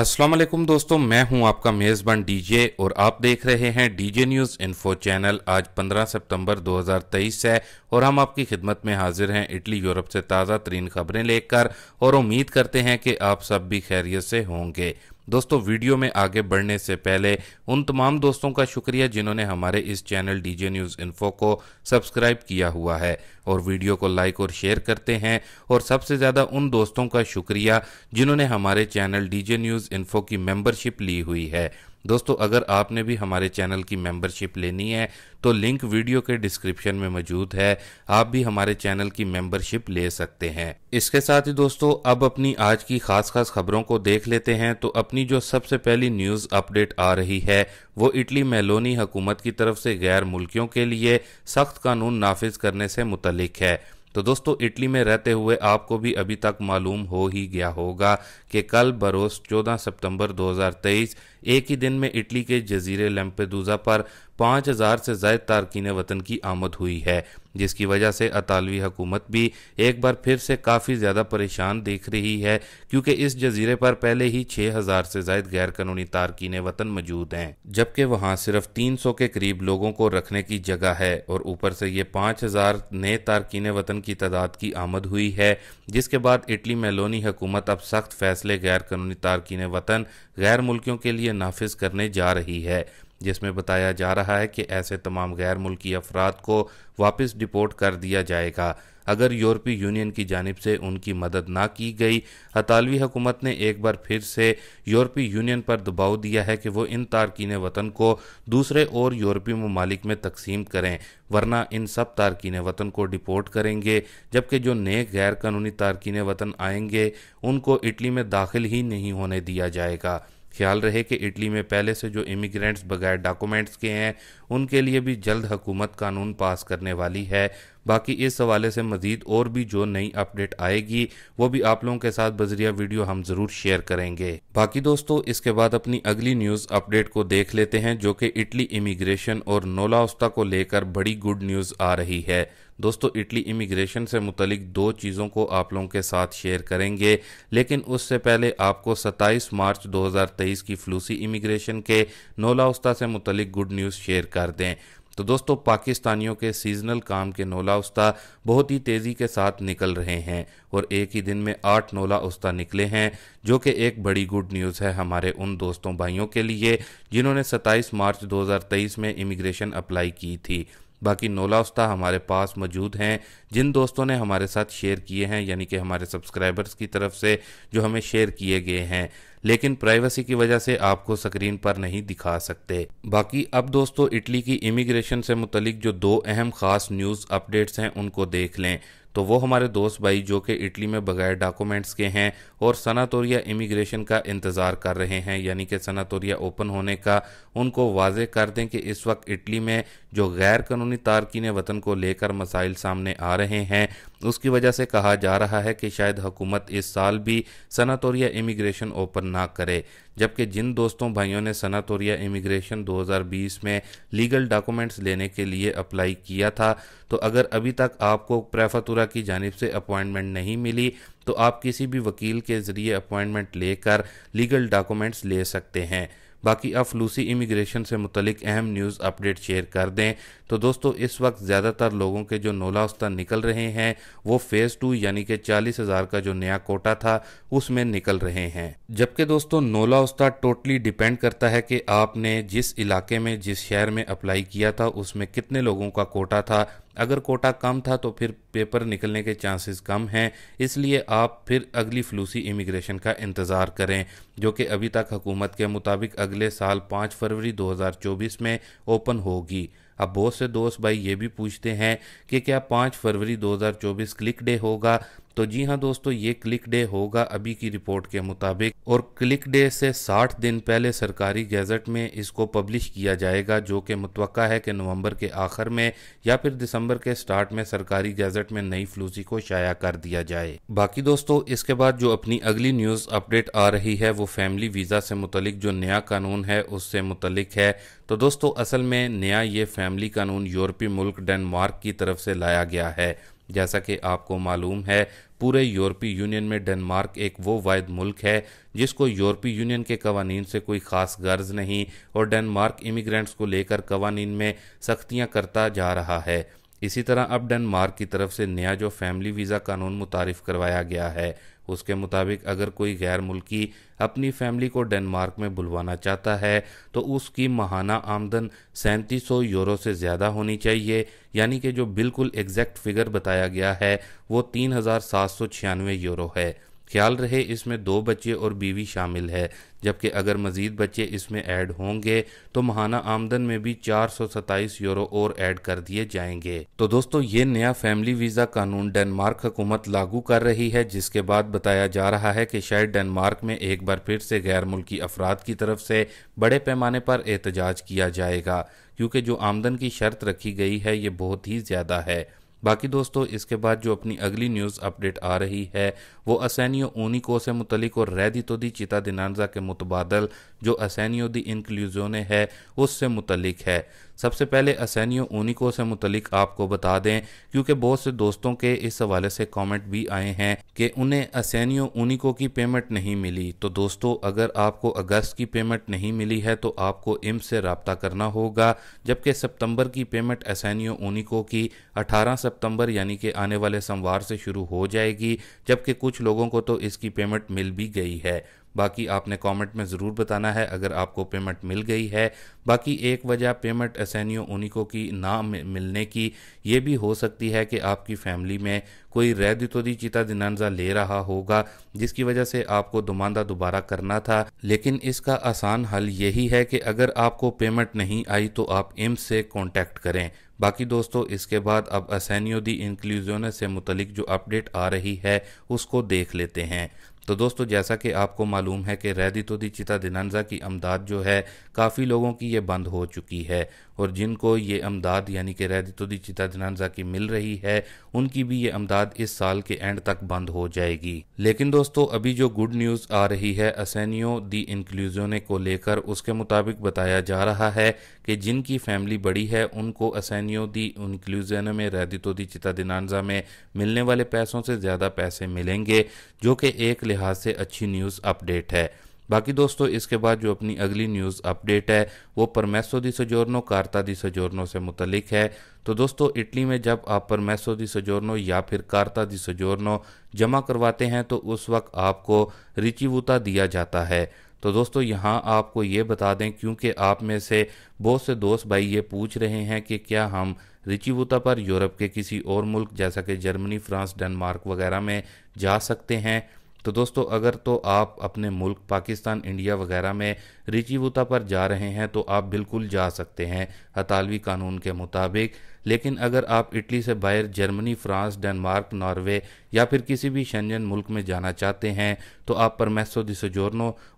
अस्सलाम वालेकुम दोस्तों मैं हूं आपका मेज़बान डीजे और आप देख रहे हैं डीजे न्यूज़ इन्फो चैनल आज 15 सितंबर 2023 है और हम आपकी खिदमत में हाजिर हैं इटली यूरोप से ताज़ा तरीन खबरें लेकर और उम्मीद करते हैं कि आप सब भी खैरियत से होंगे दोस्तों वीडियो में आगे बढ़ने से पहले उन तमाम दोस्तों का शुक्रिया जिन्होंने हमारे इस चैनल डीजे न्यूज़ इन्फो को सब्सक्राइब किया हुआ है और वीडियो को लाइक और शेयर करते हैं और सबसे ज़्यादा उन दोस्तों का शुक्रिया जिन्होंने हमारे चैनल डीजे न्यूज़ इन्फो की मेम्बरशिप ली हुई है दोस्तों अगर आपने भी हमारे चैनल की मेंबरशिप लेनी है तो लिंक वीडियो के डिस्क्रिप्शन में मौजूद है आप भी हमारे चैनल की मेंबरशिप ले सकते हैं इसके साथ ही दोस्तों अब अपनी आज की खास खास खबरों को देख लेते हैं तो अपनी जो सबसे पहली न्यूज़ अपडेट आ रही है वो इटली मेलोनी हुकूमत की तरफ से गैर मुल्कियों के लिए सख्त कानून नाफिज करने से मुतलिक है तो दोस्तों इटली में रहते हुए आपको भी अभी तक मालूम हो ही गया होगा कि कल बरोस 14 सितंबर 2023 एक ही दिन में इटली के जजीरे लेम्पेदूजा पर 5000 से जायद तारकिन वतन की आमद हुई है जिसकी वजह से अतालवी हुकूमत भी एक बार फिर से काफ़ी ज़्यादा परेशान देख रही है क्योंकि इस जजीरे पर पहले ही छः हज़ार से जायद गैर कानूनी तारकिन वतन मौजूद हैं जबकि वहाँ सिर्फ तीन सौ के करीब लोगों को रखने की जगह है और ऊपर से ये पाँच हज़ार नए तारकिन वतन की तादाद की आमद हुई है जिसके बाद इटली मेलोनी हुकूमत अब सख्त फैसले गैर कानूनी तारकिन वतन गैर मुल्कियों के लिए नाफिज करने जा रही है जिसमें बताया जा रहा है कि ऐसे तमाम गैर मुल्की अफराद को वापस डिपोर्ट कर दिया जाएगा अगर यूरोपीय यूनियन की जानब से उनकी मदद ना की गई अतालवी हुकूमत ने एक बार फिर से यूरोपीय यूनियन पर दबाव दिया है कि वो इन तारकिन वतन को दूसरे और यूरोपीय ममालिक में तकसीम करें वरना इन सब तारकिन वतन को डिपोर्ट करेंगे जबकि जो नए गैर कानूनी तारकिन वतन आएंगे उनको इटली में दाखिल ही नहीं होने दिया जाएगा ख्याल रहे कि इटली में पहले से जो इमिग्रेंट्स बगैर डॉक्यूमेंट्स के हैं उनके लिए भी जल्द हुकूमत कानून पास करने वाली है बाकी इस हवाले से मज़ीद और भी जो नई अपडेट आएगी वो भी आप लोगों के साथ बजरिया वीडियो हम ज़रूर शेयर करेंगे बाकी दोस्तों इसके बाद अपनी अगली न्यूज़ अपडेट को देख लेते हैं जो कि इटली इमिग्रेशन और नोलाउस्ता को लेकर बड़ी गुड न्यूज़ आ रही है दोस्तों इटली इमिग्रेशन से मुतलिक दो चीज़ों को आप लोगों के साथ शेयर करेंगे लेकिन उससे पहले आपको 27 मार्च 2023 की फ्लूसी इमिग्रेशन के नोला उस्ता से मुतलिक गुड न्यूज़ शेयर कर दें तो दोस्तों पाकिस्तानियों के सीजनल काम के नोला उस्ता बहुत ही तेज़ी के साथ निकल रहे हैं और एक ही दिन में आठ नोला उस्ता निकले हैं जो कि एक बड़ी गुड न्यूज़ है हमारे उन दोस्तों भाइयों के लिए जिन्होंने 27 मार्च 2023 में इमिग्रेशन अप्लाई की थी बाकी नोला उस्ता हमारे पास मौजूद हैं जिन दोस्तों ने हमारे साथ शेयर किए हैं यानी कि हमारे सब्सक्राइबर्स की तरफ से जो हमें शेयर किए गए हैं लेकिन प्राइवेसी की वजह से आपको स्क्रीन पर नहीं दिखा सकते बाकी अब दोस्तों इटली की इमिग्रेशन से मुतलिक जो दो अहम खास न्यूज़ अपडेट्स हैं उनको देख लें तो वो हमारे दोस्त भाई जो कि इटली में बगैर डॉक्यूमेंट्स के हैं और सनातोरिया इमिग्रेशन का इंतज़ार कर रहे हैं यानी कि सनातोरिया ओपन होने का उनको वाजे कर दें कि इस वक्त इटली में जो गैर कानूनी तारकिन वतन को लेकर मसाइल सामने आ रहे हैं उसकी वजह से कहा जा रहा है कि शायद हुकूमत इस साल भी सनातोरिया इमिग्रेशन ओपन ना करे जबकि जिन दोस्तों भाइयों ने सना तोरिया इमिग्रेशन 2020 में लीगल डॉक्यूमेंट्स लेने के लिए अप्लाई किया था तो अगर अभी तक आपको प्रेफातुरा की जानब से अपॉइंटमेंट नहीं मिली तो आप किसी भी वकील के ज़रिए अपॉइंटमेंट लेकर लीगल डॉक्यूमेंट्स ले सकते हैं बाकी अब फलूसी इमिग्रेशन से मुतलिक अहम न्यूज़ अपडेट शेयर कर दें तो दोस्तों इस वक्त ज़्यादातर लोगों के जो नोला उस्ता निकल रहे हैं वो फ़ेज़ टू यानी कि चालीस हज़ार का जो नया कोटा था उसमें निकल रहे हैं जबकि दोस्तों नोला उस्ता टोटली डिपेंड करता है कि आपने जिस इलाके में जिस शहर में अप्लाई किया था उसमें कितने लोगों का कोटा था अगर कोटा कम था तो फिर पेपर निकलने के चांसेस कम हैं इसलिए आप फिर अगली फ्लूसी इमिग्रेशन का इंतज़ार करें जो कि अभी तक हुकूमत के मुताबिक अगले साल 5 फरवरी 2024 में ओपन होगी अब बहुत से दोस्त भाई ये भी पूछते हैं कि क्या पाँच फरवरी 2024 क्लिक डे होगा तो जी हाँ दोस्तों ये क्लिक डे होगा अभी की रिपोर्ट के मुताबिक और क्लिक डे से 60 दिन पहले सरकारी गैजेट में इसको पब्लिश किया जाएगा जो कि मतवक़ा है कि नवंबर के आखिर में या फिर दिसंबर के स्टार्ट में सरकारी गैजेट में नई फ्लूसी को शाया कर दिया जाए बाकी दोस्तों इसके बाद जो अपनी अगली न्यूज़ अपडेट आ रही है वो फैमिली वीज़ा से मुतलिक जो नया कानून है उससे मुतलिक है तो दोस्तों असल में नया ये फैमिली कानून यूरोपीय मुल्क डेनमार्क की तरफ से लाया गया है जैसा कि आपको मालूम है पूरे यूरोपीय यूनियन में डेनमार्क एक वो वायद मुल्क है जिसको यूरोपीय यूनियन के कवानीन से कोई ख़ास गर्ज नहीं और डेनमार्क इमिग्रेंट्स को लेकर कवानीन में सख्तियां करता जा रहा है इसी तरह अब डेनमार्क की तरफ से नया जो फैमिली वीज़ा कानून मुतारफ़ करवाया गया है उसके मुताबिक अगर कोई गैर मुल्की अपनी फैमिली को डेनमार्क में बुलवाना चाहता है तो उसकी माहाना आमदन सैंतीस सौ यूरो से ज़्यादा होनी चाहिए यानी कि जो बिल्कुल एग्जैक्ट फिगर बताया गया है वो तीन हज़ार सात सौ छियानवे यूरो है ख्याल रहे इसमें दो बच्चे और बीवी शामिल है जबकि अगर मज़ीद बच्चे इसमें ऐड होंगे तो माहाना आमदन में भी चार सौ सत्ताईस यूरो और ऐड कर दिए जाएंगे तो दोस्तों ये नया फैमिली वीज़ा कानून डेनमार्क हुकूमत लागू कर रही है जिसके बाद बताया जा रहा है कि शायद डेनमार्क में एक बार फिर से गैर मुल्की अफराद की तरफ से बड़े पैमाने पर एहतजाज किया जाएगा क्योंकि जो आमदन की शर्त रखी गई है ये बहुत ही ज़्यादा है बाकी दोस्तों इसके बाद जो अपनी अगली न्यूज़ अपडेट आ रही है वो असैनियो ऊनिको से मुतलिक और रैदी तो दी चिता दिनानजा के मुतबादल जो असैनियो दी इनक्लूजोने है उससे मुतलिक है सबसे पहले असैनियो ऊनिको से मुतलिक आपको बता दें क्योंकि बहुत से दोस्तों के इस हवाले से कमेंट भी आए हैं कि उन्हें असैनियो ऊनिको की पेमेंट नहीं मिली तो दोस्तों अगर आपको अगस्त की पेमेंट नहीं मिली है तो आपको इम से रबता करना होगा जबकि सितंबर की पेमेंट असैनियो ऊनिको की 18 सितंबर यानी कि आने वाले सोमवार से शुरू हो जाएगी जबकि कुछ लोगों को तो इसकी पेमेंट मिल भी गई है बाकी आपने कमेंट में ज़रूर बताना है अगर आपको पेमेंट मिल गई है बाकी एक वजह पेमेंट एसएनयू उनको की ना मिलने की ये भी हो सकती है कि आपकी फैमिली में कोई रैदितोदी चिता दिनानजा ले रहा होगा जिसकी वजह से आपको दुमांदा दोबारा करना था लेकिन इसका आसान हल यही है कि अगर आपको पेमेंट नहीं आई तो आप एम्स से कॉन्टैक्ट करें बाकी दोस्तों इसके बाद अब असैनियो दी इंक्लूजन से मुतलिक जो अपडेट आ रही है उसको देख लेते हैं तो दोस्तों जैसा कि आपको मालूम है कि रैदी तोदी चिता दिनंजा की अमदाद जो है काफ़ी लोगों की ये बंद हो चुकी है और जिनको ये अमदाद यानी कि रैदी तोदी चिता दिनंजा की मिल रही है उनकी भी ये अमदाद इस साल के एंड तक बंद हो जाएगी लेकिन दोस्तों अभी जो गुड न्यूज़ आ रही है असैनियो दी इंक्लूजोने को लेकर उसके मुताबिक बताया जा रहा है कि जिनकी फैमिली बड़ी है उनको असैनियो दी इंक्लूजोने में रैदी तोदी चिता दिनंजा में मिलने वाले पैसों से ज़्यादा पैसे मिलेंगे जो कि एक लिहाज से अच्छी न्यूज़ अपडेट है बाकी दोस्तों इसके बाद जो अपनी अगली न्यूज़ अपडेट है वो परमेसो दी सजोरनो कार्ता दी सजोरनो से मुतलिक है तो दोस्तों इटली में जब आप परमेसो दी सजोरनो या फिर कार्ता दी सजोरनो जमा करवाते हैं तो उस वक्त आपको रिचिवुता दिया जाता है तो दोस्तों यहाँ आपको ये बता दें क्योंकि आप में से बहुत से दोस्त भाई ये पूछ रहे हैं कि क्या हम रिचिवुता पर यूरोप के किसी और मुल्क जैसा कि जर्मनी फ्रांस डेनमार्क वगैरह में जा सकते हैं तो दोस्तों अगर तो आप अपने मुल्क पाकिस्तान इंडिया वगैरह में रिचिवता पर जा रहे हैं तो आप बिल्कुल जा सकते हैं हतालवी कानून के मुताबिक लेकिन अगर आप इटली से बाहर जर्मनी फ्रांस डेनमार्क नॉर्वे या फिर किसी भी शंजन मुल्क में जाना चाहते हैं तो आप परमेसो दि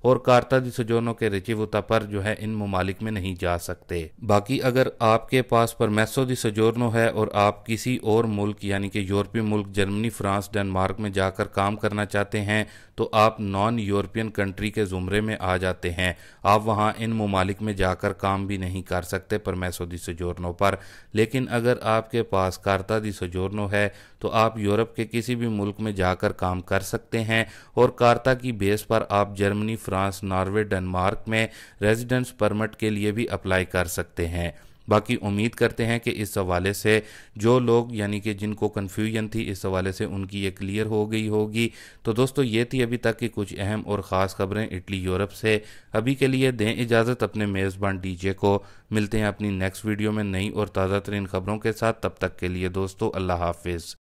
और कार्ता दि के रिचिवता पर जो है इन ममालिक में नहीं जा सकते बाकी अगर आपके पास परमेसो दि है और आप किसी और मुल्क यानी कि यूरोपीय मुल्क जर्मनी फ्रांस डेनमार्क में जाकर काम करना चाहते हैं तो आप नॉन यूरोपियन कंट्री के ज़ुमरे में आ जाते हैं आप वहाँ इन ममालिक में जाकर काम भी नहीं कर सकते परमेसो दि पर लेकिन अगर आपके पास कार्ता दी सजोरनो है तो आप यूरोप के किसी भी मुल्क में जाकर काम कर सकते हैं और कार्ता की बेस पर आप जर्मनी फ्रांस नॉर्वे डेनमार्क में रेजिडेंस परमिट के लिए भी अप्लाई कर सकते हैं बाकी उम्मीद करते हैं कि इस हवाले से जो लोग यानी कि जिनको कन्फ्यूजन थी इस हवाले से उनकी ये क्लियर हो गई होगी तो दोस्तों ये थी अभी तक की कुछ अहम और ख़ास खबरें इटली यूरोप से अभी के लिए दें इजाज़त अपने मेज़बान डीजे को मिलते हैं अपनी नेक्स्ट वीडियो में नई और ताज़ा तरीन खबरों के साथ तब तक के लिए दोस्तों अल्लाह हाफिज़